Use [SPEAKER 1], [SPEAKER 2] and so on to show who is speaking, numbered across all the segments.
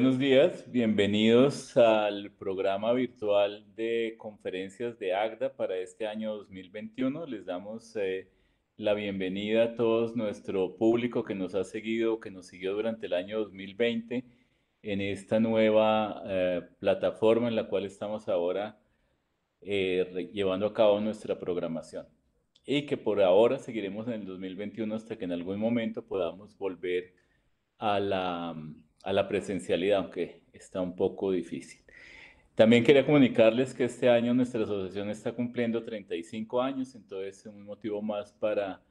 [SPEAKER 1] buenos días, bienvenidos al programa virtual de conferencias de AGDA para este año 2021. Les damos eh, la bienvenida a todos nuestro público que nos ha seguido, que nos siguió durante el año 2020 en esta nueva eh, plataforma en la cual estamos ahora eh, llevando a cabo nuestra programación y que por ahora seguiremos en el 2021 hasta que en algún momento podamos volver a la a la presencialidad, aunque está un poco difícil. También quería comunicarles que este año nuestra asociación está cumpliendo 35 años, entonces es un motivo más para,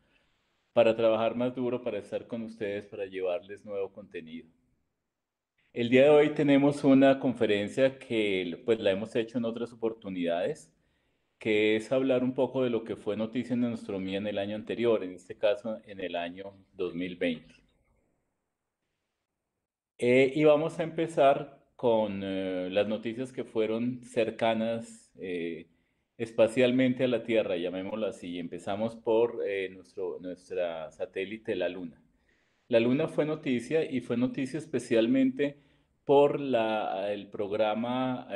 [SPEAKER 1] para trabajar más duro, para estar con ustedes, para llevarles nuevo contenido. El día de hoy tenemos una conferencia que pues, la hemos hecho en otras oportunidades, que es hablar un poco de lo que fue noticia en nuestro e en el año anterior, en este caso en el año 2020. Eh, y vamos a empezar con eh, las noticias que fueron cercanas eh, espacialmente a la Tierra, llamémoslo así. Empezamos por nuestro nuestra satélite, la Luna. La Luna fue noticia y fue noticia especialmente por el programa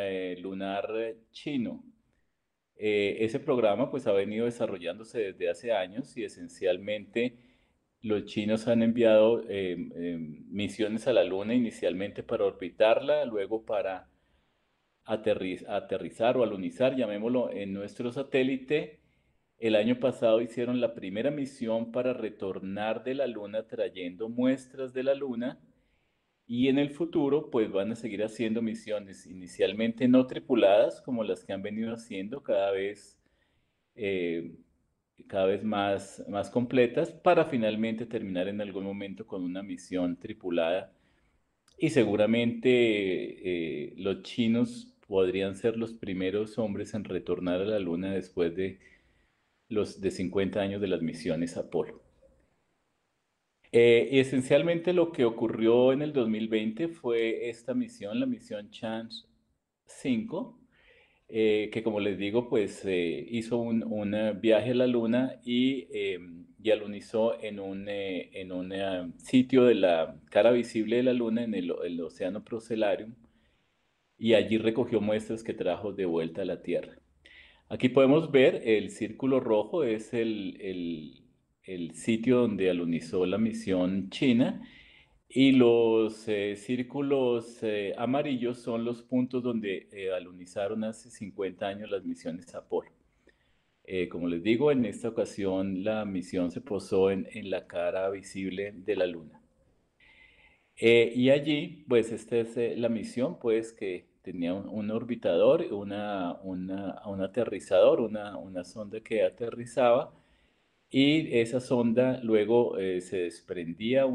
[SPEAKER 1] lunar chino. ese programa pues ha venido desarrollándose desde hace años y esencialmente los chinos han enviado em, em, misiones a la Luna inicialmente para orbitarla, luego para aterrizar o alunizar, llamémoslo, en nuestro satélite. El año pasado hicieron la primera misión para retornar de la Luna trayendo muestras de la Luna y en el futuro pues van a seguir haciendo misiones inicialmente no tripuladas como las que han venido haciendo cada vez eh, cada vez más, más completas para finalmente terminar en algún momento con una misión tripulada. Y seguramente eh, los chinos podrían ser los primeros hombres en retornar a la Luna después de los de 50 años de las misiones Apolo. Eh, y esencialmente lo que ocurrió en el 2020 fue esta misión, la misión Chance 5, eh, que como les digo, pues eh, hizo un, eh, viaje a la luna y, em, alunizó en un, sitio de la cara visible de la luna, en el, océano Procellarium, y allí recogió muestras que trajo de vuelta a la Tierra. Aquí podemos ver el círculo rojo, es el, el, el sitio donde alunizó la misión china, y los eh, círculos eh, amarillos son los puntos donde eh, alunizaron hace 50 años las misiones Apolo. como les digo, en esta ocasión la misión se posó en, en la cara visible de la Luna. y allí, pues esta es la misión, pues que tenía un, orbitador, una, una, un aterrizador, una, una sonda que aterrizaba y esa sonda luego eh, se desprendía mm,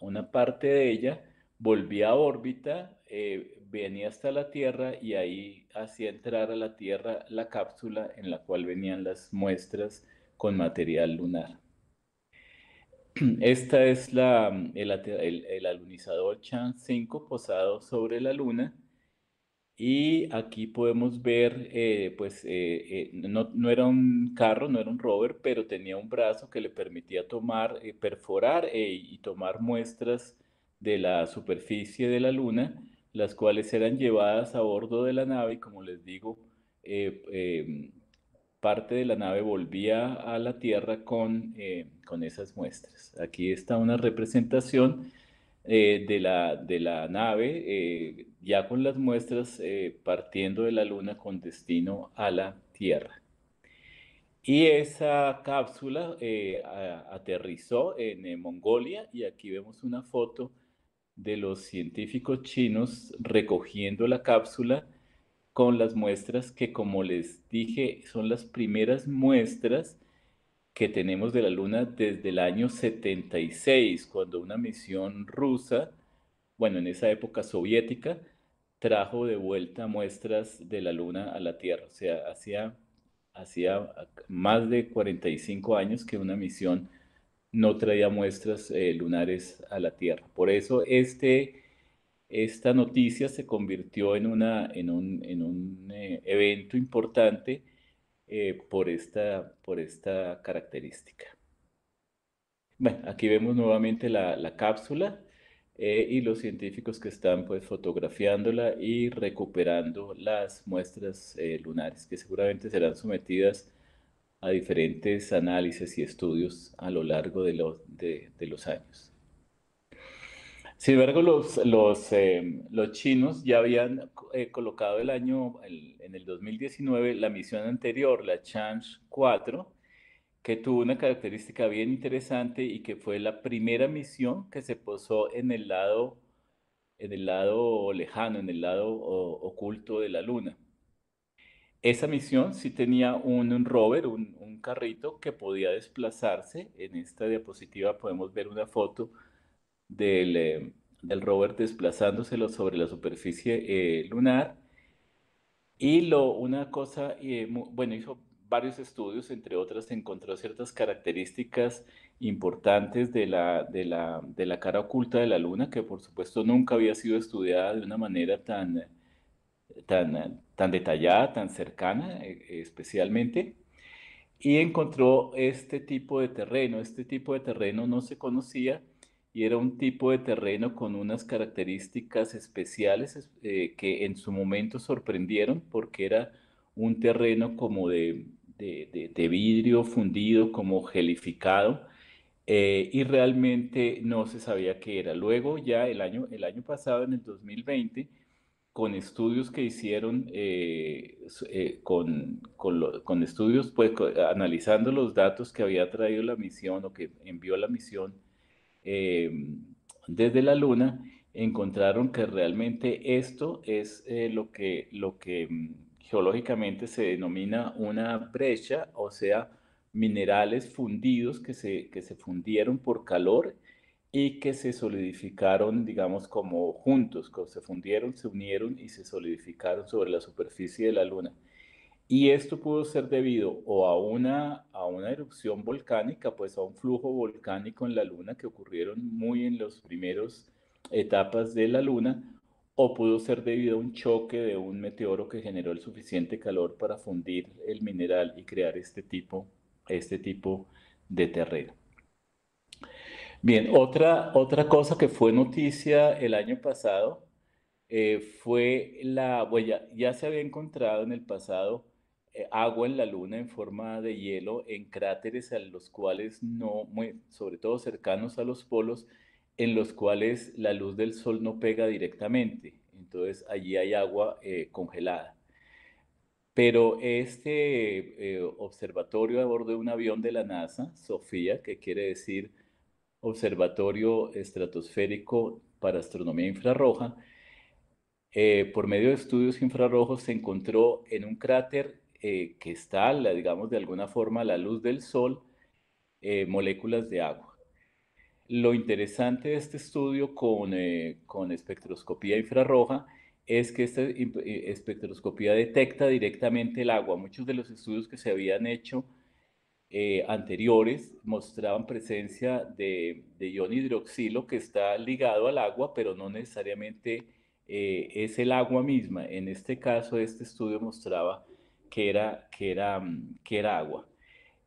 [SPEAKER 1] una, parte de ella, volvía a órbita, eh, venía hasta la Tierra y ahí hacía entrar a la Tierra la cápsula en la cual venían las muestras con material lunar. Esta es la, mm, el, el, alunizador Chan 5 posado sobre la Luna y aquí podemos ver, eh, pues eh, eh, no, no, era un carro, no era un rover, pero tenía un brazo que le permitía tomar, perforar y tomar muestras de la superficie de la Luna, las cuales eran llevadas a bordo de la nave y como les digo, parte de la nave volvía a la Tierra con, con esas muestras. Aquí está una representación eh, de, la, de la nave, eh, ya con las muestras eh, partiendo de la Luna con destino a la Tierra. Y esa cápsula aterrizó en Mongolia y aquí vemos una foto de los científicos chinos recogiendo la cápsula con las muestras que, como les dije, son las primeras muestras que tenemos de la Luna desde el año 76, cuando una misión rusa, bueno, en esa época soviética, trajo de vuelta muestras de la Luna a la Tierra. O sea, hacía, hacía más de 45 años que una misión no traía muestras eh, lunares a la Tierra. Por eso este, esta noticia se convirtió en, una, en un, en un eh, evento importante eh, por, esta, por esta característica. Bueno, aquí vemos nuevamente la, cápsula eh, y los científicos que están pues fotografiándola y recuperando las muestras eh, lunares que seguramente serán sometidas a diferentes análisis y estudios a lo largo de los años. Sin embargo, los, los, em, chinos ya habían eh, colocado el año, en el 2019, la misión anterior, la Chang'e 4, que tuvo una característica bien interesante y que fue la primera misión que se posó en el lado, en el lado lejano, en el lado oculto de la Luna. Esa misión sí tenía un, rover, un, un carrito que podía desplazarse. En esta diapositiva podemos ver una foto eh, del, rover desplazándoselo sobre la superficie eh, lunar. Y lo, una cosa, eh, bueno, hizo varios estudios, entre otras encontró ciertas características importantes de la, de, la, de la cara oculta de la Luna, que por supuesto nunca había sido estudiada de una manera tan, tan, tan detallada, tan cercana, especialmente. Y encontró este tipo de terreno, este tipo de terreno no se conocía y era un tipo de terreno con unas características especiales eh, que en su momento sorprendieron porque era un terreno como de, vidrio fundido, como gelificado, eh, y realmente no se sabía qué era. Luego ya el año, el año pasado, en el 2020, con estudios que hicieron, eh, con, estudios, pues analizando los datos que había traído la misión o que envió la misión Em, desde la Luna, encontraron que realmente esto es eh, lo, que, lo que mm, geológicamente se denomina una brecha, o sea, minerales fundidos que se, se fundieron por calor y que se solidificaron, digamos, como juntos, se fundieron, se unieron y se solidificaron sobre la superficie de la Luna. Y esto pudo ser debido o a una, a una erupción volcánica, pues a un flujo volcánico en la Luna que ocurrieron muy en las primeras etapas de la Luna, o pudo ser debido a un choque de un meteoro que generó el suficiente calor para fundir el mineral y crear este tipo, este tipo de terreno. Bien, otra, otra cosa que fue noticia el año pasado eh, fue la, bueno, ya se había encontrado en el pasado eh, agua en la Luna en forma de hielo en cráteres a los cuales no, muy, sobre todo cercanos a los polos, en los cuales la luz del sol no pega directamente. Entonces allí hay agua eh, congelada. Pero este eh, observatorio a bordo de un avión de la NASA, SOFIA, que quiere decir Observatorio Estratosférico para Astronomía Infrarroja, por medio de estudios infrarrojos se encontró en un cráter eh, que está, digamos, de alguna forma la luz del sol, eh, moléculas de agua. Lo interesante de este estudio con, eh, espectroscopía infrarroja es que esta espectroscopía detecta directamente el agua. Muchos de los estudios que se habían hecho anteriores mostraban presencia de, ion hidroxilo que está ligado al agua, pero no necesariamente es el agua misma. En este caso, este estudio mostraba que era, que era, mm, que era agua.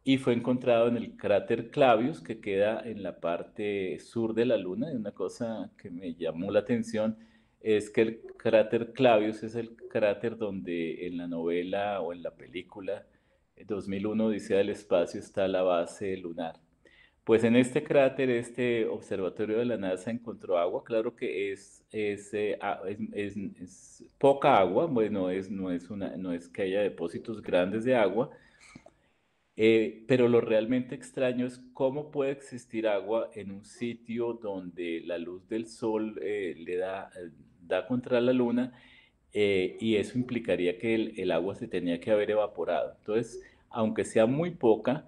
[SPEAKER 1] Y fue encontrado en el cráter Clavius, que queda en la parte sur de la Luna. Y una cosa que me llamó la atención es que el cráter Clavius es el cráter donde en la novela o en la película 2001 eh, dice del Espacio está la base lunar. Pues en este cráter, este observatorio de la NASA encontró agua. Claro que es, eh, poca agua, bueno, no, es una, no es que haya depósitos grandes de agua, eh, pero lo realmente extraño es cómo puede existir agua en un sitio donde la luz del sol eh, le da, contra la luna y eso implicaría que el, el agua se tenía que haber evaporado. Entonces, aunque sea muy poca,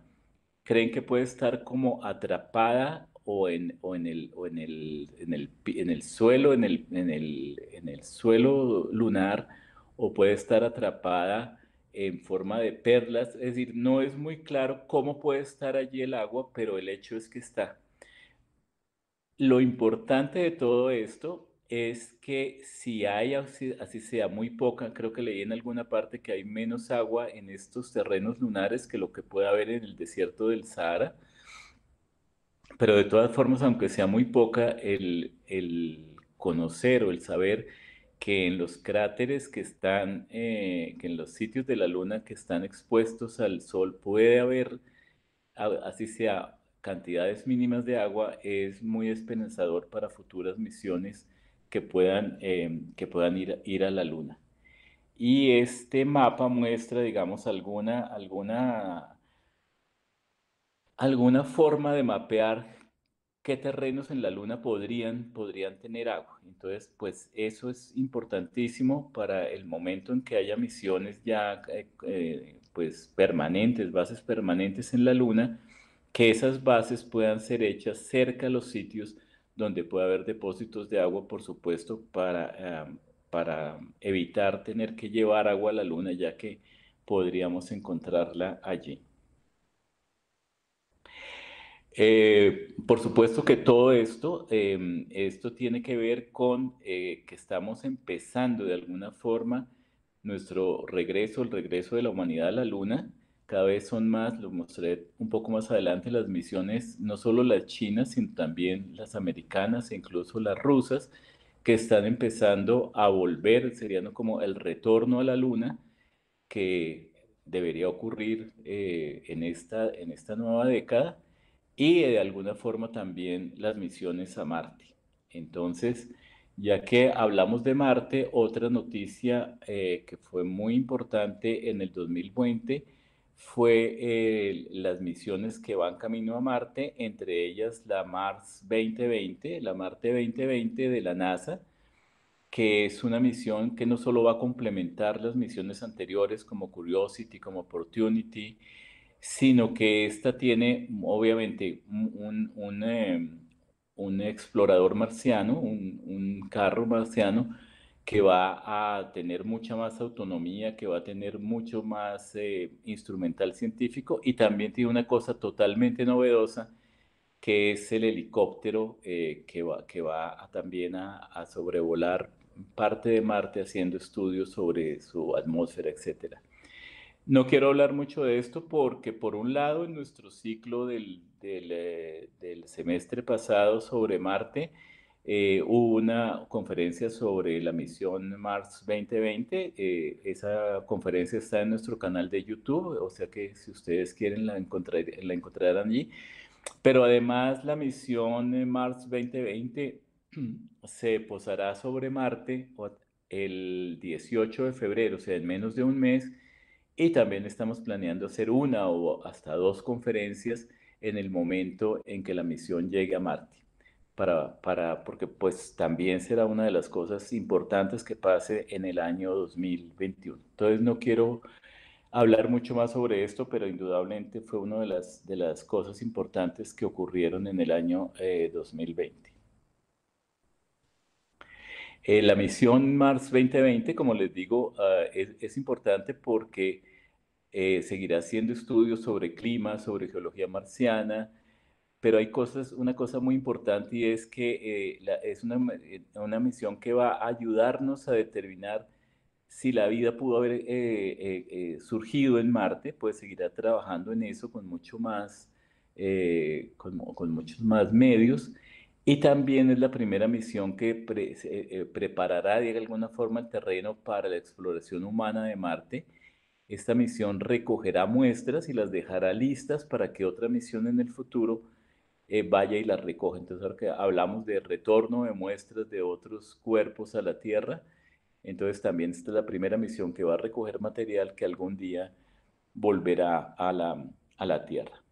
[SPEAKER 1] creen que puede estar como atrapada o en, el, suelo, en el, en el suelo lunar, o puede estar atrapada en forma de perlas. Es decir, no es muy claro cómo puede estar allí el agua, pero el hecho es que está. Lo importante de todo esto es que si hay, así sea muy poca, creo que leí en alguna parte que hay menos agua en estos terrenos lunares que lo que puede haber en el desierto del Sahara. Pero de todas formas, aunque sea muy poca, el, conocer o el saber que en los cráteres que están, eh, que en los sitios de la luna que están expuestos al sol puede haber, así sea, cantidades mínimas de agua, es muy esperanzador para futuras misiones que puedan, em, que puedan ir, ir a la Luna. Y este mapa muestra, digamos, alguna, alguna, alguna forma de mapear qué terrenos en la Luna podrían, podrían tener agua. Entonces, pues eso es importantísimo para el momento en que haya misiones ya eh, eh, pues permanentes, bases permanentes en la Luna, que esas bases puedan ser hechas cerca a los sitios donde puede haber depósitos de agua, por supuesto, para, em, para evitar tener que llevar agua a la luna, ya que podríamos encontrarla allí. Eh, por supuesto que todo esto, em, esto tiene que ver con eh, que estamos empezando de alguna forma nuestro regreso, el regreso de la humanidad a la Luna, cada vez son más, lo mostré un poco más adelante, las misiones, no solo las chinas, sino también las americanas e incluso las rusas, que están empezando a volver, serían como el retorno a la luna, que debería ocurrir eh, en, esta, en esta nueva década, y de alguna forma también las misiones a Marte. Entonces, ya que hablamos de Marte, otra noticia eh, que fue muy importante en el 2020 fue eh, las misiones que van camino a Marte, entre ellas la Mars 2020, la Marte 2020 de la NASA, que es una misión que no solo va a complementar las misiones anteriores como Curiosity, como Opportunity, sino que esta tiene obviamente un, un eh, explorador marciano, un, carro marciano, que va a tener mucha más autonomía, que va a tener mucho más eh, instrumental científico y también tiene una cosa totalmente novedosa que es el helicóptero eh, que va, que va también a, sobrevolar parte de Marte haciendo estudios sobre su atmósfera, etc. No quiero hablar mucho de esto porque por un lado en nuestro ciclo del, del eh, semestre pasado sobre Marte, eh, hubo una conferencia sobre la misión Mars 2020. Eh, esa conferencia está en nuestro canal de YouTube, o sea que si ustedes quieren la, la encontrarán allí. Pero además la misión Mars 2020 se posará sobre Marte el 18 de febrero, o sea, en menos de un mes. Y también estamos planeando hacer una o hasta dos conferencias en el momento en que la misión llegue a Marte para, porque pues también será una de las cosas importantes que pase en el año 2021. Entonces no quiero hablar mucho más sobre esto, pero indudablemente fue una de las, cosas importantes que ocurrieron en el año 2020. Eh, eh, la misión Mars 2020, como les digo, ah, es, importante porque eh, seguirá haciendo estudios sobre clima, sobre geología marciana, pero hay cosas, una cosa muy importante y es que eh, es una, eh, una, misión que va a ayudarnos a determinar si la vida pudo haber eh, surgido en Marte, pues seguirá trabajando en eso con mucho más, con, muchos más medios. Y también es la primera misión que preparará de alguna forma el terreno para la exploración humana de Marte. Esta misión recogerá muestras y las dejará listas para que otra misión en el futuro eh, vaya y la recoge, Entonces, que hablamos de retorno de muestras de otros cuerpos a la Tierra, entonces también esta es la primera misión que va a recoger material que algún día volverá a la, a la Tierra.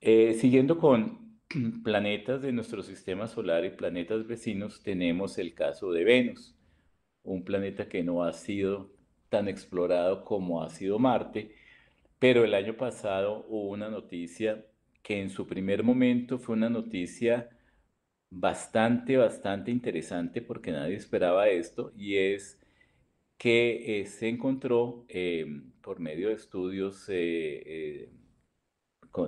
[SPEAKER 1] Eh, siguiendo con planetas de nuestro sistema solar y planetas vecinos, tenemos el caso de Venus, un planeta que no ha sido tan explorado como ha sido Marte, pero el año pasado hubo una noticia que en su primer momento fue una noticia bastante, bastante interesante porque nadie esperaba esto y es que eh, se encontró em, por medio de estudios eh, eh,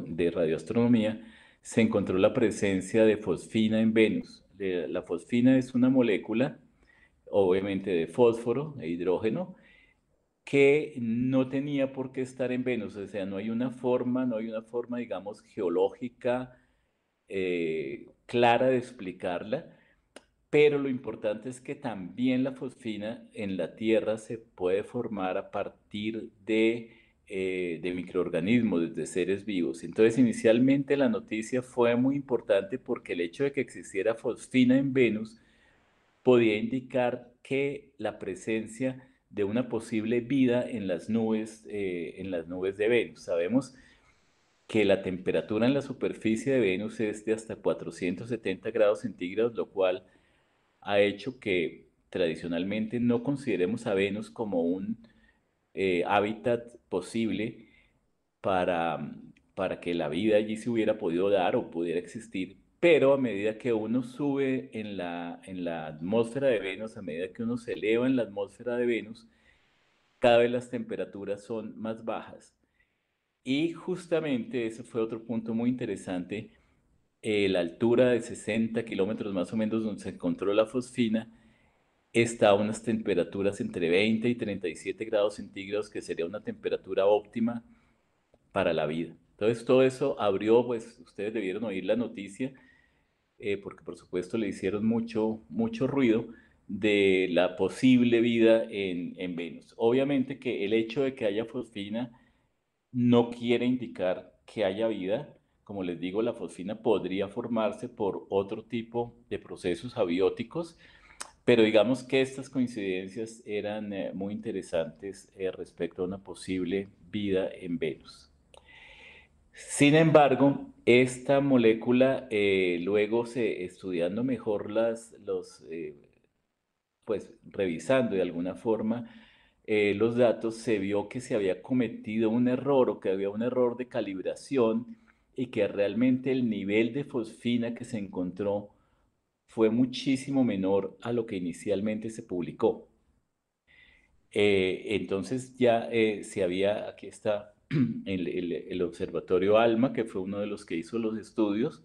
[SPEAKER 1] de radioastronomía, se encontró la presencia de fosfina en Venus. la fosfina es una molécula, obviamente de fósforo e hidrógeno, que no tenía por qué estar en Venus, o sea, no hay una forma, no hay una forma, digamos, geológica eh, clara de explicarla, pero lo importante es que también la fosfina en la Tierra se puede formar a partir de, eh, de microorganismos, de seres vivos. Entonces, inicialmente la noticia fue muy importante porque el hecho de que existiera fosfina en Venus podía indicar que la presencia de una posible vida en las nubes, eh, en las nubes de Venus. Sabemos que la temperatura en la superficie de Venus es de hasta 470 grados centígrados, lo cual ha hecho que tradicionalmente no consideremos a Venus como un eh, hábitat posible para, para que la vida allí se hubiera podido dar o pudiera existir pero a medida que uno sube en la, en la atmósfera de Venus, a medida que uno se eleva en la atmósfera de Venus, cada vez las temperaturas son más bajas. Y justamente ese fue otro punto muy interesante, eh, la altura de 60 kilómetros más o menos donde se encontró la fosfina, está a unas temperaturas entre 20 y 37 grados centígrados, que sería una temperatura óptima para la vida. Entonces todo eso abrió, pues ustedes debieron oír la noticia, eh, porque por supuesto le hicieron mucho, ruido, de la posible vida en, Venus. Obviamente que el hecho de que haya fosfina no quiere indicar que haya vida. Como les digo, la fosfina podría formarse por otro tipo de procesos abióticos, pero digamos que estas coincidencias eran eh, muy interesantes eh, respecto a una posible vida en Venus. Sin embargo, esta molécula, eh, luego se, estudiando mejor las, los, eh, pues revisando de alguna forma eh, los datos, se vio que se había cometido un error o que había un error de calibración y que realmente el nivel de fosfina que se encontró fue muchísimo menor a lo que inicialmente se publicó. entonces ya se había, aquí está el, el, Observatorio ALMA, que fue uno de los que hizo los estudios,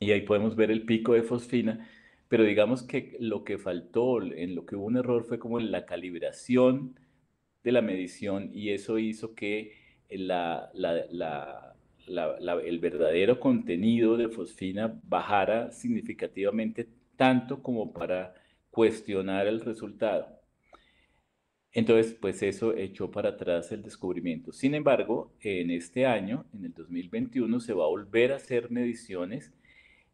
[SPEAKER 1] y ahí podemos ver el pico de fosfina, pero digamos que lo que faltó, en lo que hubo un error fue como en la calibración de la medición y eso hizo que el verdadero contenido de fosfina bajara significativamente tanto como para cuestionar el resultado. Entonces, pues eso echó para atrás el descubrimiento. Sin embargo, en este año, en el 2021, se va a volver a hacer mediciones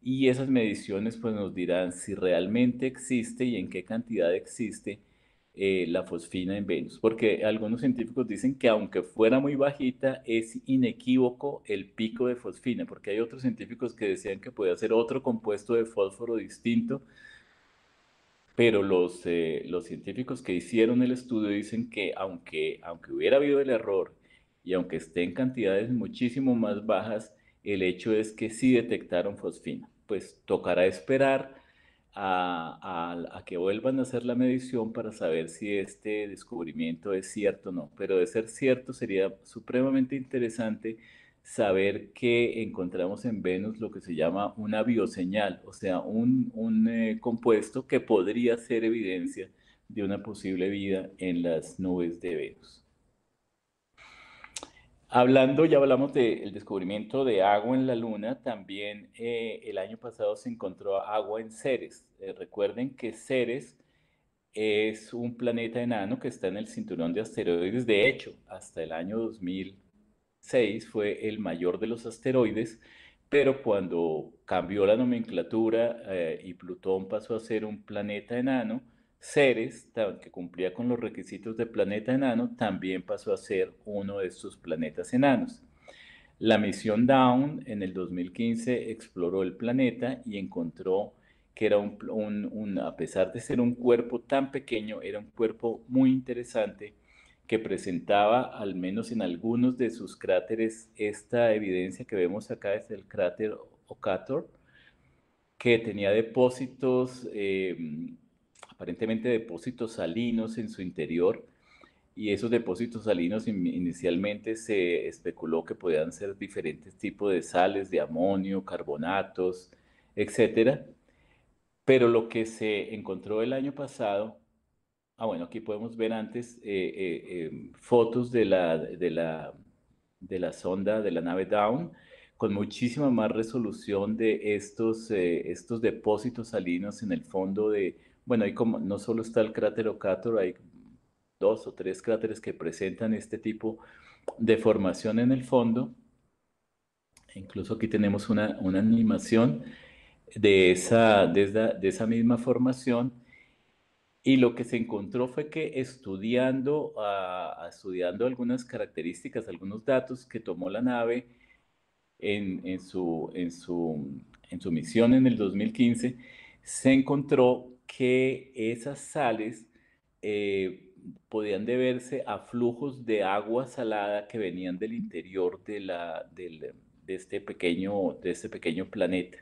[SPEAKER 1] y esas mediciones pues nos dirán si realmente existe y en qué cantidad existe eh, la fosfina en Venus, porque algunos científicos dicen que aunque fuera muy bajita, es inequívoco el pico de fosfina, porque hay otros científicos que decían que podía ser otro compuesto de fósforo distinto, pero eh, los, científicos que hicieron el estudio dicen que aunque, aunque hubiera habido el error y aunque esté en cantidades muchísimo más bajas, el hecho es que sí detectaron fosfina. Pues tocará esperar a, a, a que vuelvan a hacer la medición para saber si este descubrimiento es cierto o no. Pero de ser cierto sería supremamente interesante saber que encontramos en Venus lo que se llama una bioseñal, o sea, un, eh, compuesto que podría ser evidencia de una posible vida en las nubes de Venus. Hablando, ya hablamos del descubrimiento de agua en la Luna, también eh, el año pasado se encontró agua en Ceres. Eh, recuerden que Ceres es un planeta enano que está en el cinturón de asteroides, de hecho, hasta el año 2000 6 fue el mayor de los asteroides, pero cuando cambió la nomenclatura eh, y Plutón pasó a ser un planeta enano, Ceres, que cumplía con los requisitos de planeta enano, también pasó a ser uno de estos planetas enanos. La misión Down en el 2015 exploró el planeta y encontró que era a pesar de ser un cuerpo tan pequeño, era un cuerpo muy interesante que presentaba, al menos en algunos de sus cráteres, esta evidencia que vemos acá es el cráter Ocator, que tenía depósitos, eh, aparentemente depósitos salinos en su interior, y esos depósitos salinos inicialmente se especuló que podían ser diferentes tipos de sales, de amonio, carbonatos, etcétera. Pero lo que se encontró el año pasado Ah, bueno, aquí podemos ver antes eh, eh, em, fotos de la, de, la, de la sonda, de la nave Down, con muchísima más resolución de estos, eh, estos depósitos salinos en el fondo de... Bueno, ahí como no solo está el cráter Ocator, hay dos o tres cráteres que presentan este tipo de formación en el fondo. Incluso aquí tenemos una, una animación de esa, de esa, de esa misma formación y lo que se encontró fue que estudiando, ah, ah, estudiando algunas características, algunos datos que tomó la nave en, su, en, su, misión en el 2015, se encontró que esas sales eh, podían deberse a flujos de agua salada que venían del interior de, la, de, este, pequeño, de este pequeño planeta.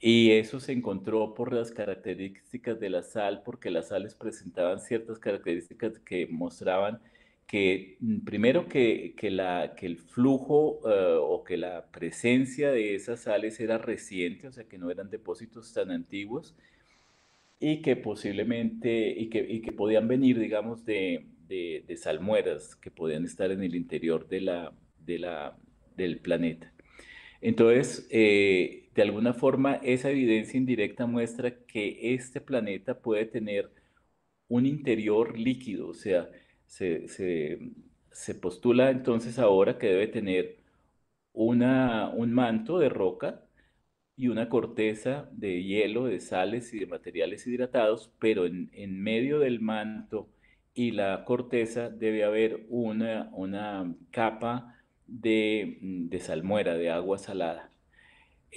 [SPEAKER 1] Y eso se encontró por las características de la sal, porque las sales presentaban ciertas características que mostraban que mm, primero que, que, la, que el flujo eh, o que la presencia de esas sales era reciente, o sea que no eran depósitos tan antiguos y que posiblemente y que, y que podían venir, digamos, de, de, salmueras que podían estar en el interior de la, de la, del planeta. Entonces, eh, de alguna forma esa evidencia indirecta muestra que este planeta puede tener un interior líquido, o sea, se, postula entonces ahora que debe tener una, un manto de roca y una corteza de hielo, de sales y de materiales hidratados, pero en, medio del manto y la corteza debe haber una, una capa de salmuera, de agua salada.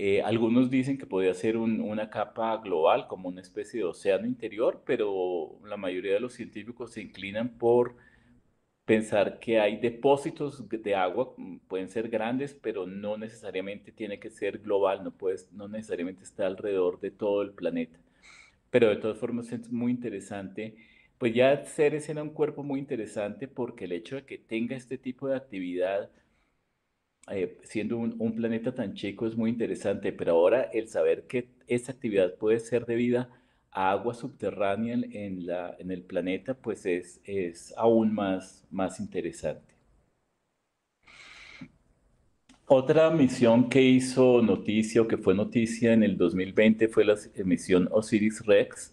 [SPEAKER 1] Eh, algunos dicen que podría ser una capa global, como una especie de océano interior, pero la mayoría de los científicos se inclinan por pensar que hay depósitos de agua, mm, pueden ser grandes, pero no necesariamente tiene que ser global, no, puedes, no necesariamente está alrededor de todo el planeta. Pero de todas formas es muy interesante. Pues ya Ceres era un cuerpo muy interesante porque el hecho de que tenga este tipo de actividad eh, siendo un, planeta tan chico es muy interesante, pero ahora el saber que esta actividad puede ser debida a agua subterránea en, la, en el planeta, pues es, es aún más, más interesante. Otra misión que hizo noticia o que fue noticia en el 2020 fue la misión OSIRIS-REx.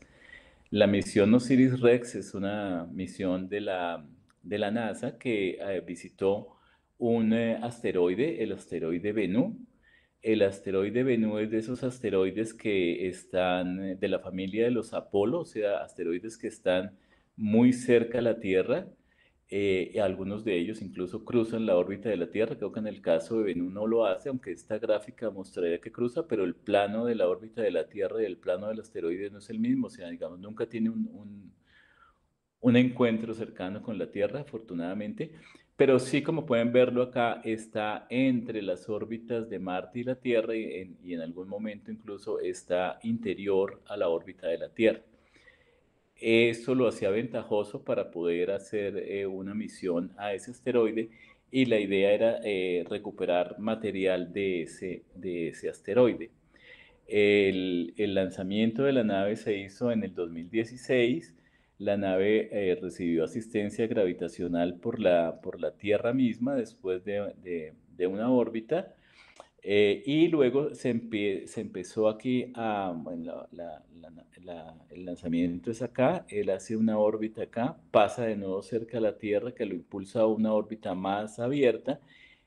[SPEAKER 1] La misión OSIRIS-REx es una misión de la, de la NASA que eh, visitó un eh, asteroide, el asteroide Bennu. El asteroide Bennu es de esos asteroides que están eh, de la familia de los Apolos, o sea, asteroides que están muy cerca a la Tierra. Eh, algunos de ellos incluso cruzan la órbita de la Tierra. Creo que en el caso de Bennu no lo hace, aunque esta gráfica mostraría que cruza, pero el plano de la órbita de la Tierra y el plano del asteroide no es el mismo. O sea, digamos, nunca tiene un, un encuentro cercano con la Tierra, afortunadamente. Pero sí, como pueden verlo acá, está entre las órbitas de Marte y la Tierra y en, algún momento incluso está interior a la órbita de la Tierra. Eso lo hacía ventajoso para poder hacer eh, una misión a ese asteroide y la idea era eh, recuperar material de ese, de ese asteroide. El, el lanzamiento de la nave se hizo en el 2016 la nave eh, recibió asistencia gravitacional por la, por la Tierra misma después de, una órbita. Eh, y luego se, se, empezó aquí el lanzamiento es acá, él hace una órbita acá, pasa de nuevo cerca a la Tierra que lo impulsa a una órbita más abierta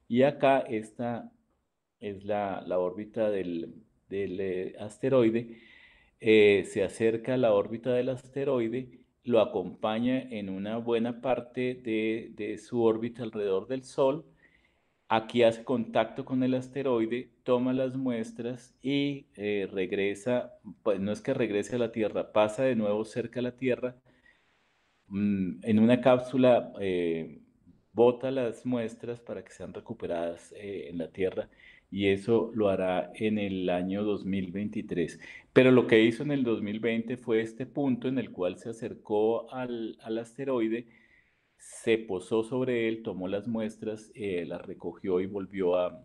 [SPEAKER 1] y acá esta es la, órbita del, eh, asteroide, se acerca a la órbita del asteroide lo acompaña en una buena parte de, su órbita alrededor del Sol. Aquí hace contacto con el asteroide, toma las muestras y eh, regresa, pues no es que regrese a la Tierra, pasa de nuevo cerca a la Tierra mm, en una cápsula. Eh, bota las muestras para que sean recuperadas eh, en la Tierra y eso lo hará en el año 2023. Pero lo que hizo en el 2020 fue este punto en el cual se acercó al, asteroide, se posó sobre él, tomó las muestras, eh, las recogió y volvió a,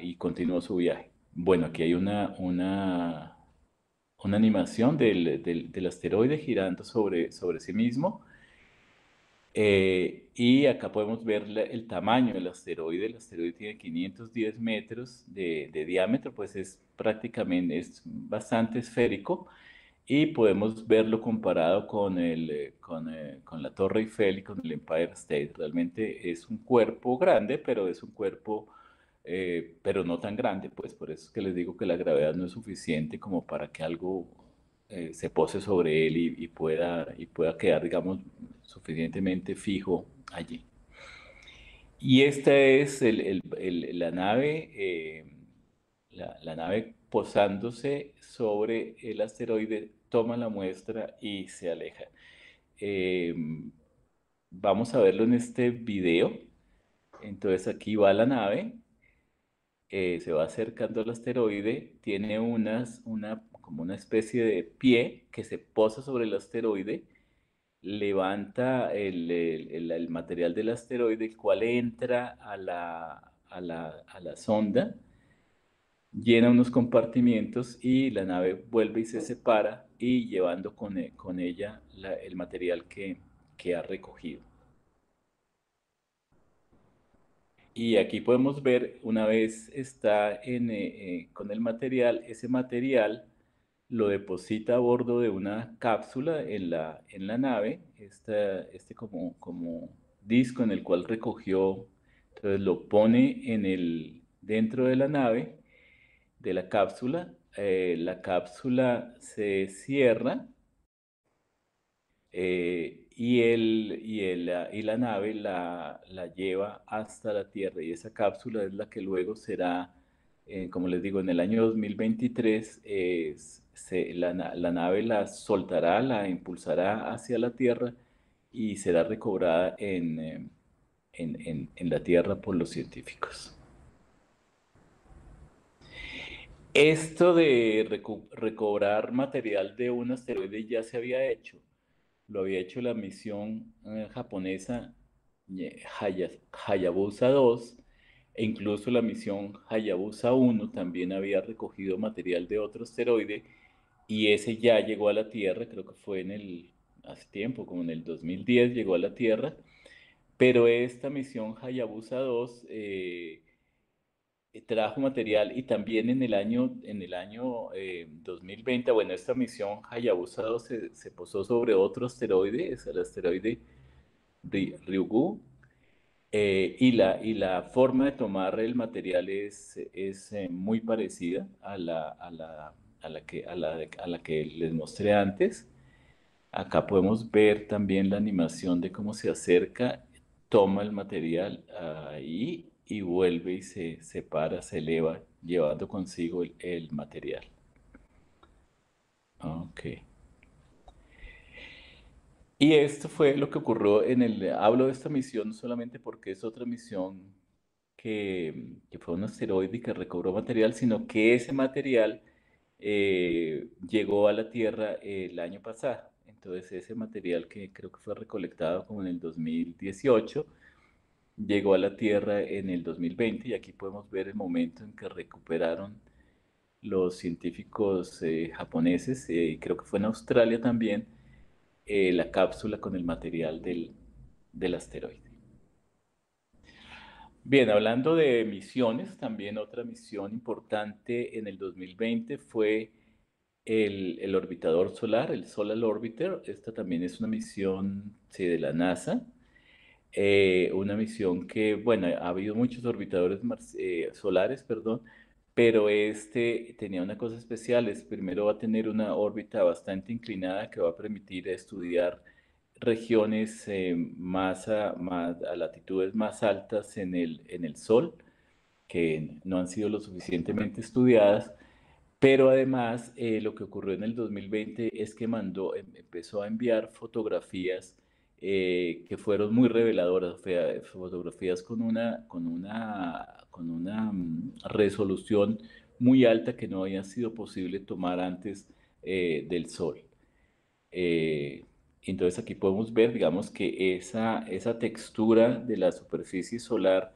[SPEAKER 1] y continuó su viaje. Bueno, aquí hay una, una, una animación del, asteroide girando sobre, sobre sí mismo. Eh, y acá podemos ver el tamaño del asteroide. El asteroide tiene 510 metros de, diámetro, pues es prácticamente, es bastante esférico y podemos verlo comparado con, el, eh, con, eh, con, la Torre Eiffel y con el Empire State. Realmente es un cuerpo grande, pero es un cuerpo, eh, pero no tan grande, pues por eso es que les digo que la gravedad no es suficiente como para que algo se pose sobre él y, y, pueda, y pueda quedar, digamos, suficientemente fijo allí. Y esta es la nave, eh, la, nave posándose sobre el asteroide, toma la muestra y se aleja. Em, vamos a verlo en este video. Entonces aquí va la nave, eh, se va acercando al asteroide, tiene unas, una, como una especie de pie que se posa sobre el asteroide levanta el, material del asteroide, el cual entra a la, a, la, sonda, llena unos compartimientos y la nave vuelve y se separa y llevando con, e, ella el material que, ha recogido. Y aquí podemos ver, una vez está en, eh, eh, con el material, ese material lo deposita a bordo de una cápsula en la, en la nave, este como, como disco en el cual recogió, entonces lo pone en el, dentro de la nave, de la cápsula, eh, la cápsula se cierra eh, y, y, y, la nave la, lleva hasta la Tierra y esa cápsula es la que luego será, eh, como les digo, en el año 2023 es la, nave la soltará, la impulsará hacia la Tierra y será recobrada en, eh, en, en, la Tierra por los científicos. Esto de recobrar material de un asteroide ya se había hecho. Lo había hecho la misión eh, japonesa eh, Hayabusa 2 e incluso la misión Hayabusa 1 también había recogido material de otro asteroide y ese ya llegó a la Tierra, creo que fue en el, hace tiempo, como en el 2010 llegó a la Tierra, pero esta misión Hayabusa 2 eh, eh, trajo material y también en el año, en el año 2020, eh, bueno, esta misión Hayabusa 2 se, posó sobre otro asteroide, es el asteroide Ryugu, y, la, y la forma de tomar el material es, es muy parecida a la, a la a la que, a la, que les mostré antes. Acá podemos ver también la animación de cómo se acerca, toma el material ahí y vuelve y se separa, se eleva, llevando consigo el, material. Ok. Y esto fue lo que ocurrió en el... Hablo de esta misión no solamente porque es otra misión que, fue un asteroide y que recobró material, sino que ese material eh, llegó a la Tierra el año pasado. Entonces ese material que creo que fue recolectado como en el 2018, llegó a la Tierra en el 2020 y aquí podemos ver el momento en que recuperaron los científicos eh, japoneses, eh, creo que fue en Australia también, la cápsula con el material del asteroide. Bien, hablando de misiones, también otra misión importante en el 2020 fue el, orbitador solar, el Solar Orbiter. Esta también es una misión sí, de la NASA. Eh, una misión que, bueno, ha habido muchos orbitadores eh, solares, perdón, pero este tenía una cosa especial, es primero va a tener una órbita bastante inclinada que va a permitir estudiar regiones eh, más, a, latitudes más altas en el, en el Sol, que no han sido lo suficientemente estudiadas, pero además eh, lo que ocurrió en el 2020 es que mandó, em, empezó a enviar fotografías eh, que fueron muy reveladoras, fotografías con una, con una, con una mm, resolución muy alta que no había sido posible tomar antes del sol. Eh, entonces aquí podemos ver, digamos, que esa, esa textura de la superficie solar,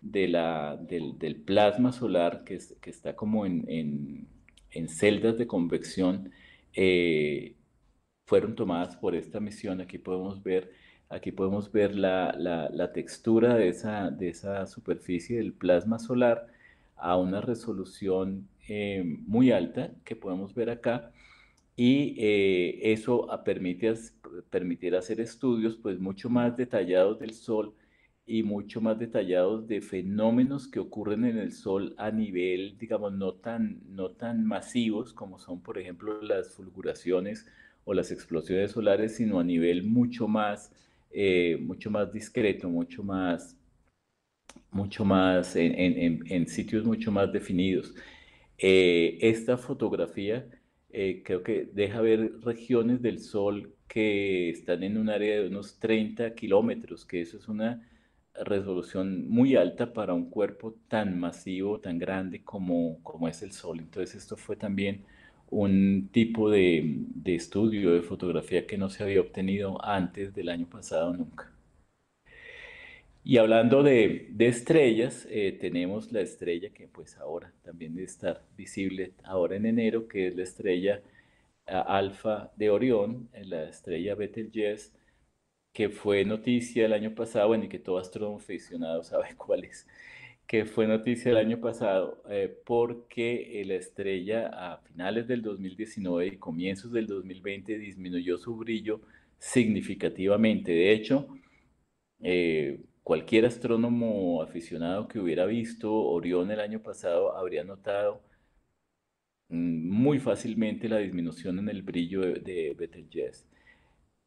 [SPEAKER 1] del, plasma solar, que, está como en, celdas de convección, eh, fueron tomadas por esta misión. Aquí podemos ver, aquí podemos ver la, la, textura de esa, de esa superficie del plasma solar a una resolución eh, muy alta que podemos ver acá y eh, eso permite, permitir hacer estudios pues mucho más detallados del Sol y mucho más detallados de fenómenos que ocurren en el Sol a nivel, digamos, no tan, no tan masivos como son, por ejemplo, las fulguraciones o las explosiones solares, sino a nivel mucho más, eh, mucho más discreto, mucho más, mucho más en, sitios mucho más definidos. Eh, esta fotografía eh, creo que deja ver regiones del Sol que están en un área de unos 30 kilómetros, que eso es una resolución muy alta para un cuerpo tan masivo, tan grande como, como es el Sol. Entonces esto fue también un tipo de estudio de fotografía que no se había obtenido antes del año pasado nunca. Y hablando de, estrellas, eh, tenemos la estrella que pues ahora también debe estar visible ahora en enero, que es la estrella ah, alfa de Orión, eh, la estrella Betelgeuse, que fue noticia el año pasado, bueno, y que todo astrónomo aficionado sabe cuál es, que fue noticia el año pasado eh, porque la estrella a finales del 2019 y comienzos del 2020 disminuyó su brillo significativamente. De hecho, Cualquier astrónomo aficionado que hubiera visto Orión el año pasado habría notado mm, muy fácilmente la disminución en el brillo de, Betelgeuse.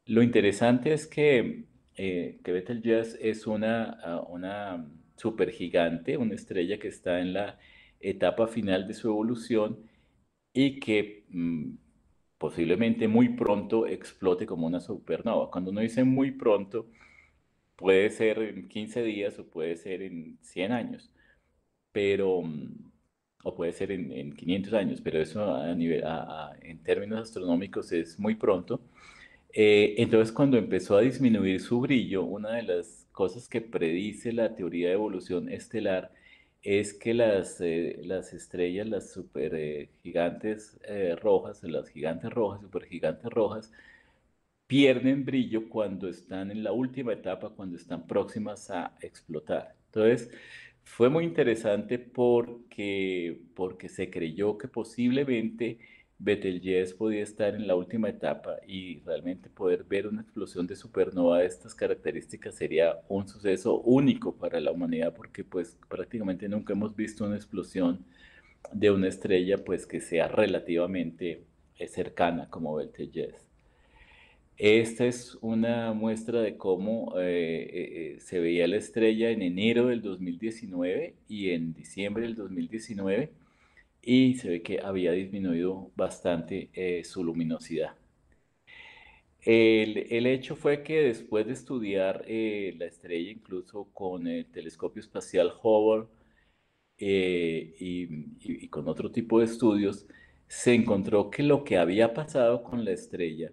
[SPEAKER 1] Lo interesante es que, eh, Betelgeuse es ah, una, supergigante, una estrella que está en la etapa final de su evolución y que mm, posiblemente muy pronto explote como una supernova. Cuando uno dice muy pronto, Puede ser en 15 días o puede ser en 100 años, pero, mm, o puede ser en, 500 años, pero eso a nivel, en términos astronómicos es muy pronto. Eh, entonces, cuando empezó a disminuir su brillo, una de las cosas que predice la teoría de evolución estelar es que las, eh, las estrellas, las supergigantes eh, rojas, las gigantes rojas, supergigantes rojas, pierden brillo cuando están en la última etapa, cuando están próximas a explotar. Entonces, fue muy interesante porque, porque se creyó que posiblemente Betelgeuse podía estar en la última etapa y realmente poder ver una explosión de supernova de estas características sería un suceso único para la humanidad porque pues prácticamente nunca hemos visto una explosión de una estrella pues que sea relativamente eh, cercana como Betelgeuse. Esta es una muestra de cómo eh, eh, eh, se veía la estrella en enero del 2019 y en diciembre del 2019 y se ve que había disminuido bastante su luminosidad. El, hecho fue que después de estudiar la estrella incluso con el telescopio espacial Hubble y con otro tipo de estudios, se encontró que lo que había pasado con la estrella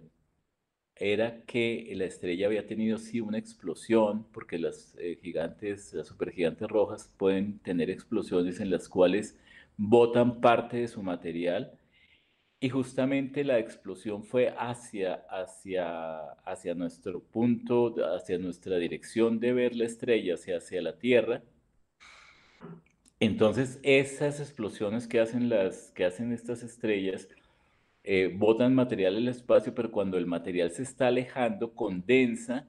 [SPEAKER 1] era que la estrella había tenido sí una explosión, porque las eh, gigantes, las supergigantes rojas pueden tener explosiones en las cuales botan parte de su material y justamente la explosión fue hacia, hacia, hacia nuestro punto, hacia nuestra dirección de ver la estrella, hacia, hacia la Tierra. Entonces, esas explosiones que hacen, las, que hacen estas estrellas eh, botan material en el espacio, pero cuando el material se está alejando, condensa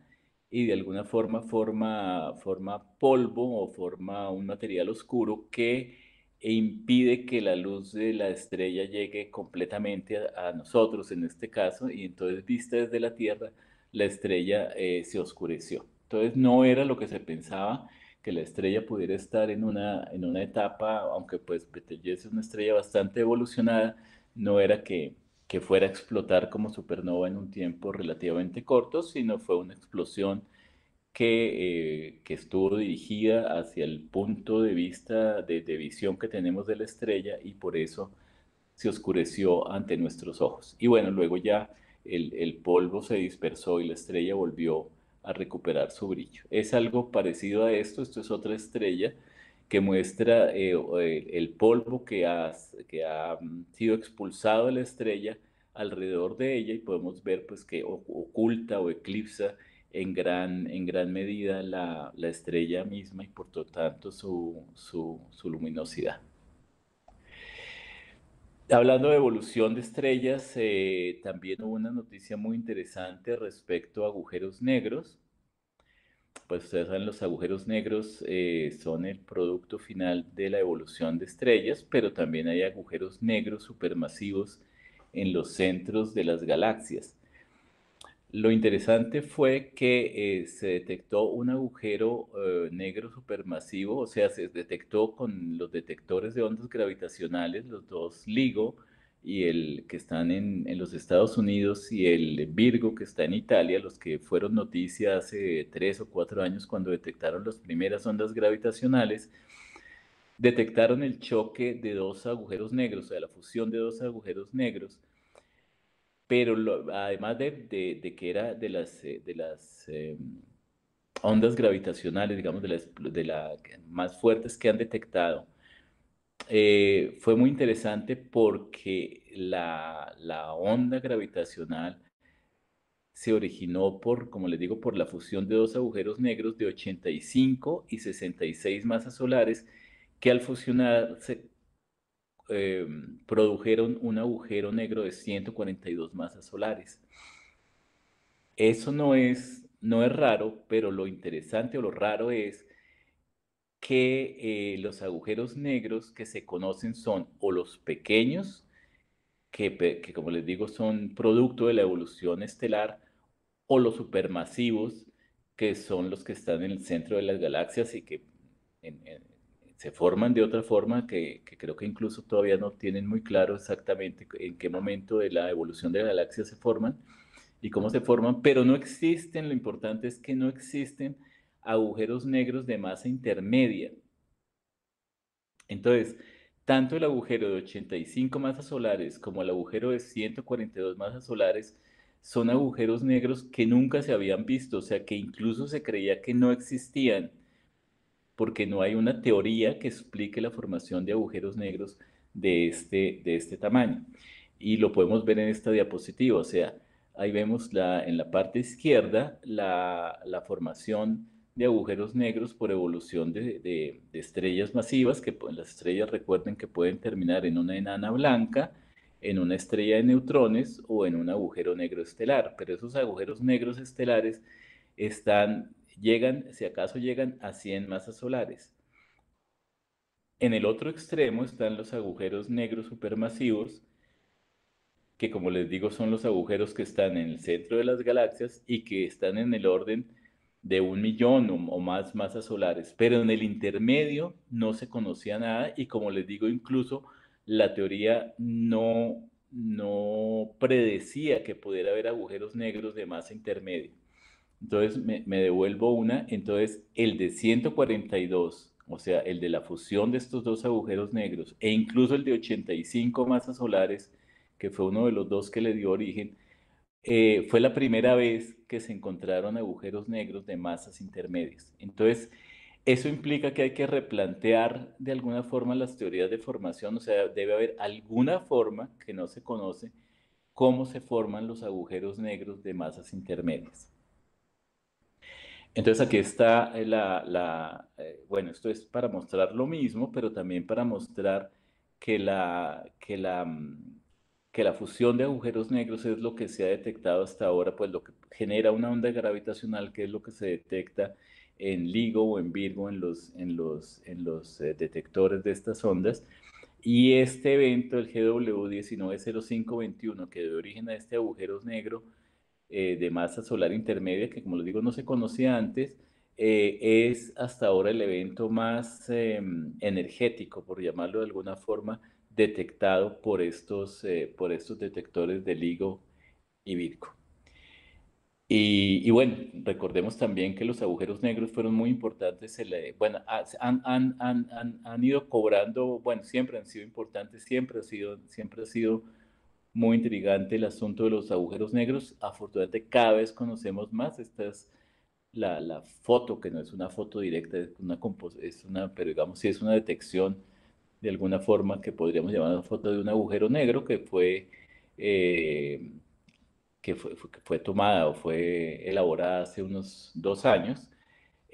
[SPEAKER 1] y de alguna forma forma, forma polvo o forma un material oscuro que impide que la luz de la estrella llegue completamente a, nosotros en este caso, y entonces vista desde la Tierra, la estrella eh, se oscureció. Entonces no era lo que se pensaba que la estrella pudiera estar en una, en una etapa, aunque pues Betelgeuse es una estrella bastante evolucionada, no era que, que fuera a explotar como supernova en un tiempo relativamente corto, sino fue una explosión que, eh, estuvo dirigida hacia el punto de vista, de, visión que tenemos de la estrella y por eso se oscureció ante nuestros ojos. Y bueno, luego ya el, el, polvo se dispersó y la estrella volvió a recuperar su brillo. Es algo parecido a esto, esto es otra estrella que muestra eh, eh, el polvo que ha, que ha mm, sido expulsado de la estrella alrededor de ella y podemos ver pues que oculta o eclipsa en gran, en gran medida la, estrella misma y por lo tanto su, luminosidad. Hablando de evolución de estrellas, eh, también hubo una noticia muy interesante respecto a agujeros negros pues ustedes saben, los agujeros negros eh, son el producto final de la evolución de estrellas, pero también hay agujeros negros supermasivos en los centros de las galaxias. Lo interesante fue que eh, se detectó un agujero eh, negro supermasivo, o sea, se detectó con los detectores de ondas gravitacionales, los dos LIGO, y el que están en, en, los Estados Unidos y el Virgo que está en Italia, los que fueron noticia hace tres o cuatro años cuando detectaron las primeras ondas gravitacionales, detectaron el choque de dos agujeros negros, o sea, la fusión de dos agujeros negros, pero además de, de, que era de las, eh, de las eh, ondas gravitacionales, digamos, de las, de las más fuertes que han detectado, eh, fue muy interesante porque la, onda gravitacional se originó por, como les digo, por la fusión de dos agujeros negros de 85 y 66 masas solares que al fusionarse em, produjeron un agujero negro de 142 masas solares. Eso no es, no es raro, pero lo interesante o lo raro es que eh, los agujeros negros que se conocen son o los pequeños, que, como les digo son producto de la evolución estelar, o los supermasivos, que son los que están en el centro de las galaxias y que se forman de otra forma que, creo que incluso todavía no tienen muy claro exactamente en qué momento de la evolución de la galaxia se forman y cómo se forman, pero no existen, lo importante es que no existen agujeros negros de masa intermedia. Entonces, tanto el agujero de 85 masas solares como el agujero de 142 masas solares son agujeros negros que nunca se habían visto, o sea que incluso se creía que no existían, porque no hay una teoría que explique la formación de agujeros negros de este, de este tamaño. Y lo podemos ver en esta diapositiva, o sea, ahí vemos la, en la parte izquierda la, la formación de agujeros negros por evolución de, estrellas masivas, que las estrellas recuerden que pueden terminar en una enana blanca, en una estrella de neutrones o en un agujero negro estelar, pero esos agujeros negros estelares están, llegan, si acaso llegan a 100 masas solares. En el otro extremo están los agujeros negros supermasivos, que como les digo son los agujeros que están en el centro de las galaxias y que están en el orden de un millón o, más masas solares, pero en el intermedio no se conocía nada y como les digo, incluso la teoría no, no predecía que pudiera haber agujeros negros de masa intermedia. Entonces me, me devuelvo una, entonces el de 142, o sea, el de la fusión de estos dos agujeros negros e incluso el de 85 masas solares, que fue uno de los dos que le dio origen, eh, fue la primera vez que se encontraron agujeros negros de masas intermedias. Entonces, eso implica que hay que replantear de alguna forma las teorías de formación, o sea, debe haber alguna forma que no se conoce cómo se forman los agujeros negros de masas intermedias. Entonces aquí está eh, la, eh, bueno, esto es para mostrar lo mismo, pero también para mostrar que la, que la, mm, que la fusión de agujeros negros es lo que se ha detectado hasta ahora, pues lo que genera una onda gravitacional, que es lo que se detecta en LIGO o en Virgo, en los, en los, en los eh, detectores de estas ondas. Y este evento, el GW190521, que de origen a este agujero negro eh, de masa solar intermedia, que como les digo no se conocía antes, eh, es hasta ahora el evento más em, energético, por llamarlo de alguna forma, detectado por estos, eh, por estos detectores de LIGO y Virgo. Y, y, bueno, recordemos también que los agujeros negros fueron muy importantes. bueno, han, han, han, han, ido cobrando, bueno, siempre han sido importantes, siempre ha sido, siempre ha sido muy intrigante el asunto de los agujeros negros. Afortunadamente, cada vez conocemos más. Esta la, la foto, que no es una foto directa, es una, es una pero digamos, sí es una detección de alguna forma que podríamos llamar una foto de un agujero negro que fue, eh, que fue, fue, tomada o fue elaborada hace unos dos años.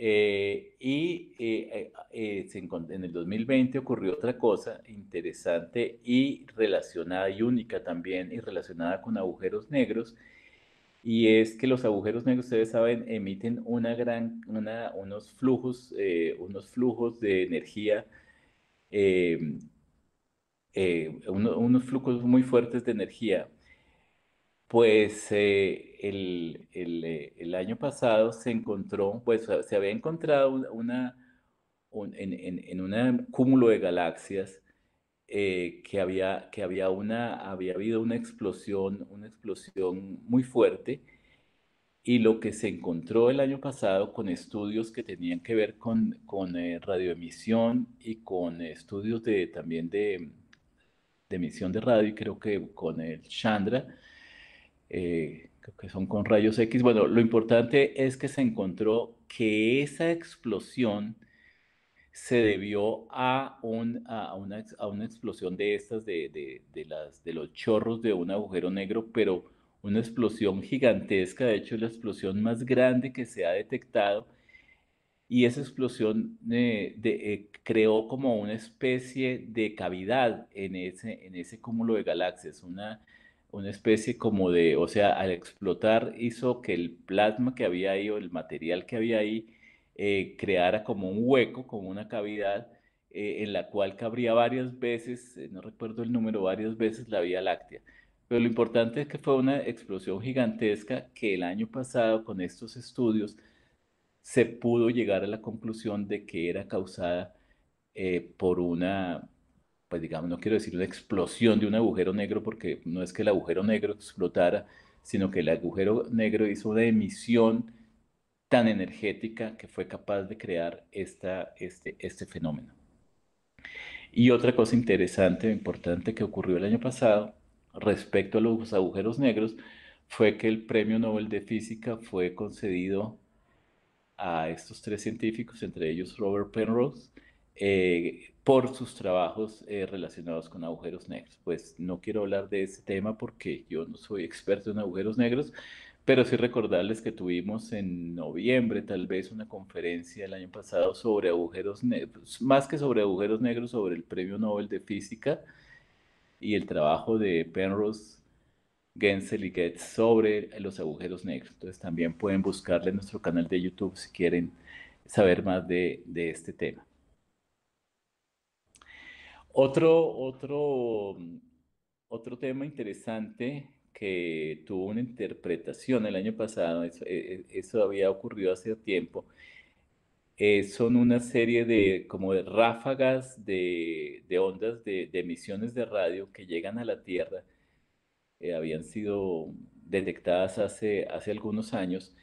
[SPEAKER 1] Eh, y eh, en el 2020 ocurrió otra cosa interesante y relacionada y única también y relacionada con agujeros negros, y es que los agujeros negros, ustedes saben, emiten una gran, una, unos, flujos, unos flujos de energía eh, eh, unos flujos muy fuertes de energía. Pues eh, el, año pasado se encontró, pues se había encontrado una, en, un cúmulo de galaxias que, había, que había, una, había habido una explosión, una explosión muy fuerte y lo que se encontró el año pasado con estudios que tenían que ver con, eh, radioemisión y con estudios de, también de, emisión de radio, y creo que con el Chandra, eh, que son con rayos X. Bueno, lo importante es que se encontró que esa explosión se debió a, una, una, explosión de estas, de, las, de los chorros de un agujero negro, pero una explosión gigantesca, de hecho la explosión más grande que se ha detectado, y esa explosión eh, eh, creó como una especie de cavidad en ese, en ese cúmulo de galaxias, una, una especie como de, o sea, al explotar hizo que el plasma que había ahí o el material que había ahí eh, creara como un hueco, como una cavidad en la cual cabría varias veces, no recuerdo el número, varias veces la Vía Láctea. Pero lo importante es que fue una explosión gigantesca que el año pasado con estos estudios se pudo llegar a la conclusión de que era causada eh, por una, pues digamos, no quiero decir una explosión de un agujero negro, porque no es que el agujero negro explotara, sino que el agujero negro hizo una emisión tan energética que fue capaz de crear esta, este, este fenómeno. Y otra cosa interesante e importante que ocurrió el año pasado respecto a los agujeros negros fue que el premio Nobel de Física fue concedido a estos tres científicos, entre ellos Robert Penrose, eh, por sus trabajos eh, relacionados con agujeros negros. Pues no quiero hablar de ese tema porque yo no soy experto en agujeros negros, pero sí recordarles que tuvimos en noviembre tal vez una conferencia el año pasado sobre agujeros negros, más que sobre agujeros negros, sobre el Premio Nobel de Física y el trabajo de Penrose, Gensel y sobre los agujeros negros. Entonces también pueden buscarle en nuestro canal de YouTube si quieren saber más de, este tema. Otro, otro, otro tema interesante que tuvo una interpretación el año pasado, e, e, eso había ocurrido hace tiempo, eh, son una serie de como de ráfagas de, de ondas de, emisiones de radio que llegan a la Tierra. Eh, habían sido detectadas hace, hace algunos años.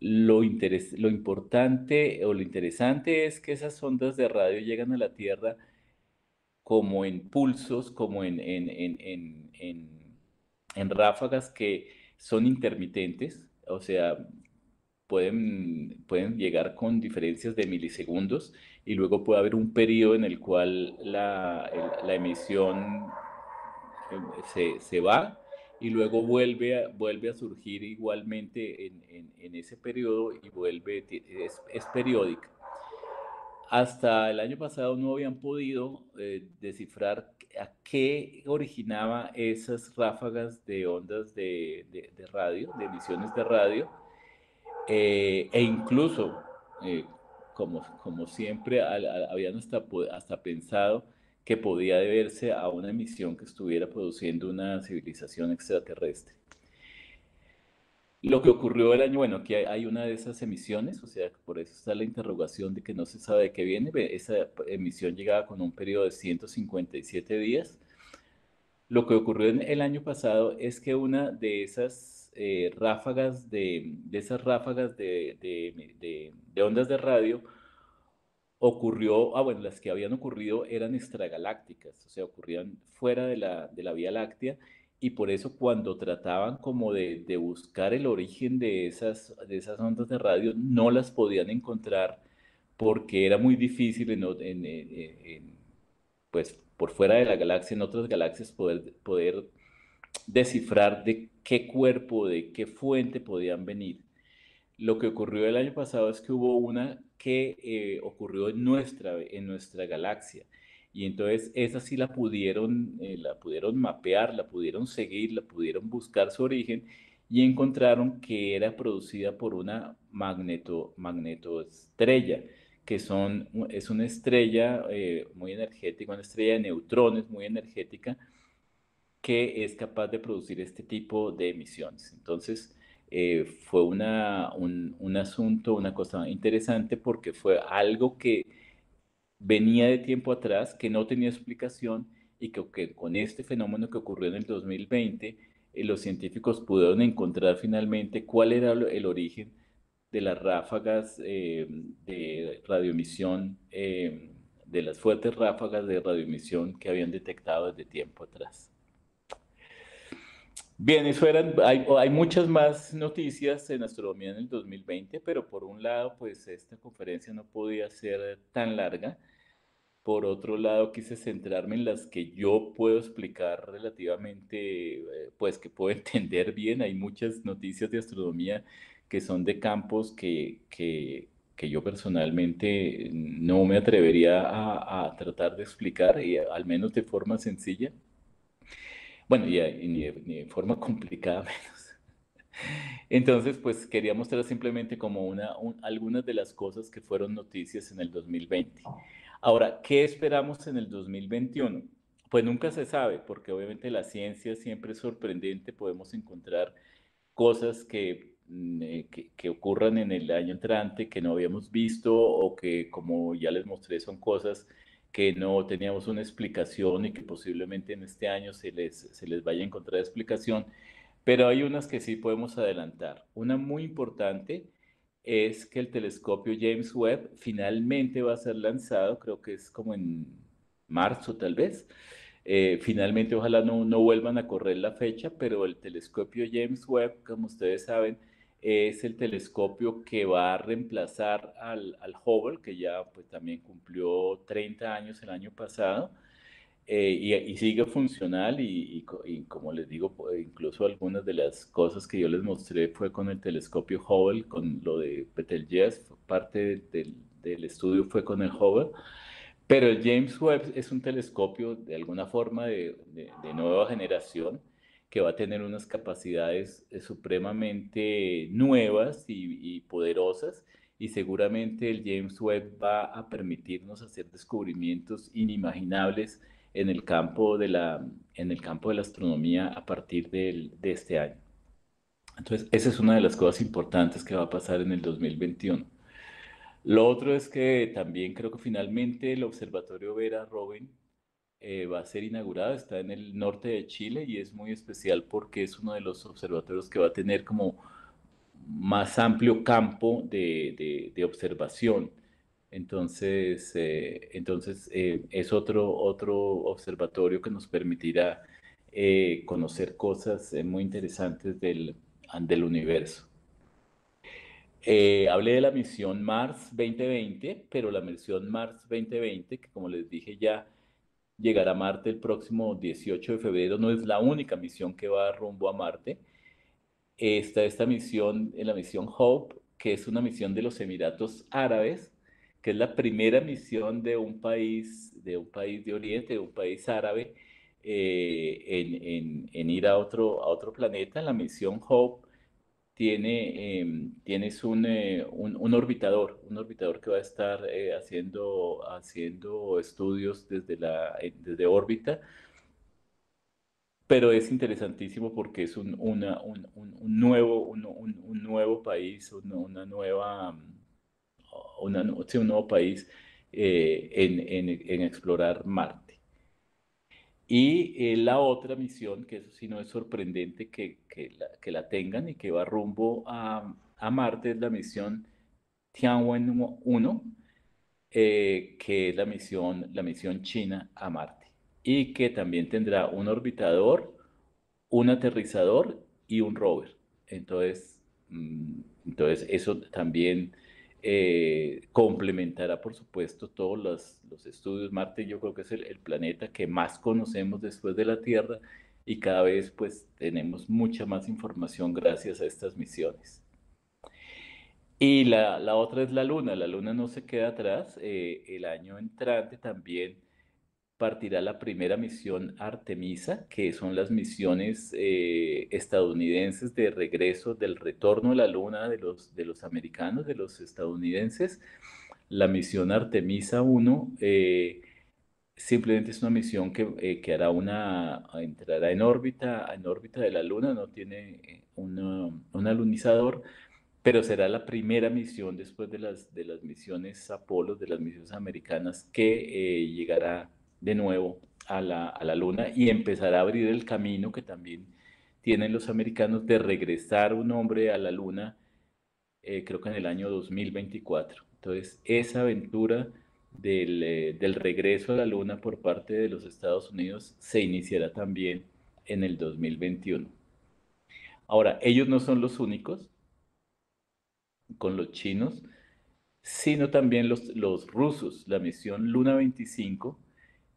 [SPEAKER 1] Lo, lo importante o lo interesante es que esas ondas de radio llegan a la Tierra como en pulsos, como en, en, en, en ráfagas que son intermitentes, o sea, pueden, pueden llegar con diferencias de milisegundos y luego puede haber un periodo en el cual la, la emisión eh, se, se, va y luego vuelve a, vuelve a surgir igualmente en, en, ese periodo y vuelve, es, es periódica. Hasta el año pasado no habían podido eh, descifrar a qué originaba esas ráfagas de ondas de, de, de radio, de emisiones de radio eh, e incluso, eh, como, como siempre, habían hasta, hasta pensado que podía deberse a una emisión que estuviera produciendo una civilización extraterrestre. Lo que ocurrió el año, bueno, que hay una de esas emisiones, o sea, por eso está la interrogación de que no se sabe de qué viene. Esa emisión llegaba con un periodo de 157 días. Lo que ocurrió el año pasado es que una de esas eh, ráfagas de, esas ráfagas de, ondas de radio ocurrió, ah bueno, las que habían ocurrido eran extragalácticas, o sea, ocurrían fuera de la, Vía Láctea y por eso cuando trataban como de, buscar el origen de esas, de esas ondas de radio, no las podían encontrar porque era muy difícil pues por fuera de la galaxia, en otras galaxias, poder, poder descifrar de qué cuerpo, de qué fuente podían venir. Lo que ocurrió el año pasado es que hubo una que eh, ocurrió en nuestra, en nuestra galaxia. Y entonces esa sí la pudieron, eh, la pudieron mapear, la pudieron seguir, la pudieron buscar su origen y encontraron que era producida por una magneto, magnetoestrella, que son, es una estrella eh, muy energética, una estrella de neutrones muy energética, que es capaz de producir este tipo de emisiones. Entonces, eh, fue un, asunto, una cosa interesante porque fue algo que venía de tiempo atrás, que no tenía explicación y que, con este fenómeno que ocurrió en el 2020, eh, los científicos pudieron encontrar finalmente cuál era el origen de las ráfagas eh, de radioemisión, de las fuertes ráfagas de radioemisión que habían detectado desde tiempo atrás. Bien, eso eran, hay, hay, muchas más noticias en astronomía en el 2020, pero por un lado, pues esta conferencia no podía ser tan larga. Por otro lado, quise centrarme en las que yo puedo explicar relativamente, eh, pues que puedo entender bien. Hay muchas noticias de astronomía que son de campos que, que, que yo personalmente no me atrevería a, a tratar de explicar, y al menos de forma sencilla. Bueno, y, eh, ni, de, forma complicada menos. Entonces, pues quería mostrar simplemente como una, algunas de las cosas que fueron noticias en el 2020. Ahora, ¿qué esperamos en el 2021? Pues nunca se sabe, porque obviamente la ciencia siempre es sorprendente, podemos encontrar cosas que, mm, eh, que, que, ocurran en el año entrante que no habíamos visto o que, como ya les mostré, son cosas que no teníamos una explicación y que posiblemente en este año se les, se les vaya a encontrar explicación, pero hay unas que sí podemos adelantar. Una muy importante es que el telescopio James Webb finalmente va a ser lanzado, creo que es como en marzo tal vez. Eh, finalmente, ojalá no, no vuelvan a correr la fecha, pero el telescopio James Webb, como ustedes saben, es el telescopio que va a reemplazar al, al Hubble, que ya pues, también cumplió 30 años el año pasado, eh, y, sigue funcional y, y, como les digo, incluso algunas de las cosas que yo les mostré fue con el telescopio Hubble, con lo de Betelgeuse, parte del, del estudio fue con el Hubble. Pero el James Webb es un telescopio de alguna forma de, de nueva generación que va a tener unas capacidades eh, supremamente nuevas y, poderosas y seguramente el James Webb va a permitirnos hacer descubrimientos inimaginables en el campo de la, en el campo de la astronomía a partir de, este año. Entonces, esa es una de las cosas importantes que va a pasar en el 2021. Lo otro es que también creo que finalmente el Observatorio Vera Robin eh, va a ser inaugurado, está en el norte de Chile y es muy especial porque es uno de los observatorios que va a tener como más amplio campo de, observación. Entonces, eh, entonces eh, es otro, otro observatorio que nos permitirá conocer cosas muy interesantes del, del universo. hablé de la misión Mars 2020, pero la misión Mars 2020, que como les dije ya, llegar a Marte el próximo 18 de febrero. No es la única misión que va rumbo a Marte. Está esta misión, la misión Hope, que es una misión de los Emiratos Árabes, que es la primera misión de un país de, un país de Oriente, de un país árabe, eh, en, ir a otro, a otro planeta. La misión Hope tiene, em, tienes eh, un, un, orbitador, un orbitador que va a estar eh, haciendo, haciendo estudios desde, la, eh, desde órbita, pero es interesantísimo porque es un, una, un, un nuevo, un, nuevo país, una nueva, una, un nuevo país en, en, en explorar Marte. Y eh, la otra misión, que eso sí no es sorprendente que, que, la, que la, tengan y que va rumbo a, a Marte, es la misión Tianwen 1, eh, que es la misión, la misión china a Marte. Y que también tendrá un orbitador, un aterrizador y un rover. Entonces, mm, entonces eso también eh, complementará, por supuesto, todos los, estudios. Marte yo creo que es el, planeta que más conocemos después de la Tierra y cada vez pues tenemos mucha más información gracias a estas misiones. Y la, otra es la Luna. La Luna no se queda atrás. Eh, el año entrante también partirá la primera misión Artemisa, que son las misiones eh, estadounidenses de regreso, del retorno a la luna de los, de los americanos, de los estadounidenses. La misión Artemisa 1 eh, simplemente es una misión que, eh, que, hará una, entrará en órbita, en órbita de la luna, no tiene un alunizador, pero será la primera misión después de las, de las misiones Apolo, de las misiones americanas, que eh, llegará de nuevo a la, luna y empezar a abrir el camino que también tienen los americanos de regresar un hombre a la luna, eh, creo que en el año 2024. Entonces, esa aventura eh, del, regreso a la luna por parte de los Estados Unidos se iniciará también en el 2021. Ahora, ellos no son los únicos con los chinos, sino también los, los rusos. La misión Luna 25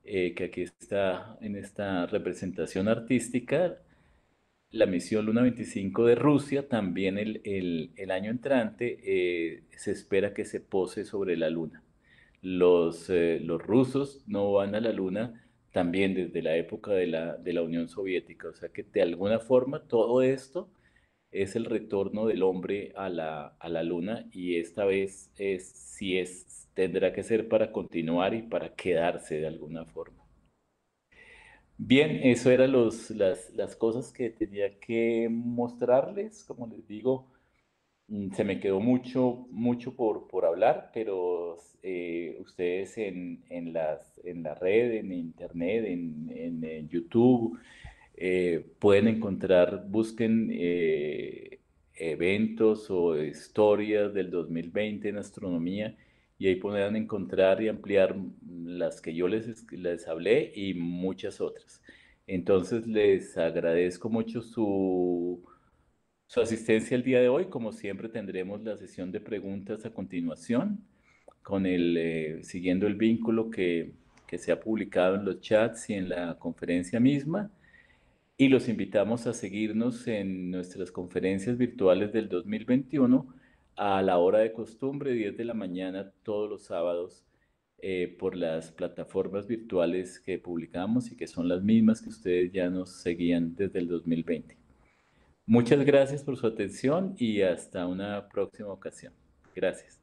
[SPEAKER 1] eh, que aquí está en esta representación artística, la misión Luna 25 de Rusia, también el, año entrante, eh, se espera que se pose sobre la Luna. Los, eh, los rusos no van a la Luna también desde la época de la, Unión Soviética, o sea que de alguna forma todo esto es el retorno del hombre a la, a la Luna y esta vez es, si es tendrá que ser para continuar y para quedarse de alguna forma. Bien, eso eran los, las, cosas que tenía que mostrarles. Como les digo, mm, se me quedó mucho, mucho por, hablar, pero eh, ustedes en, las, en la red, en internet, en, YouTube, eh, pueden encontrar, busquen eh, eventos o historias del 2020 en astronomía y ahí podrán encontrar y ampliar las que yo les, les hablé y muchas otras. Entonces les agradezco mucho su, asistencia el día de hoy. Como siempre tendremos la sesión de preguntas a continuación, con el, eh, siguiendo el vínculo que se ha publicado en los chats y en la conferencia misma. Y los invitamos a seguirnos en nuestras conferencias virtuales del 2021 a la hora de costumbre, 10 de la mañana todos los sábados, eh, por las plataformas virtuales que publicamos y que son las mismas que ustedes ya nos seguían desde el 2020. Muchas gracias por su atención y hasta una próxima ocasión. Gracias.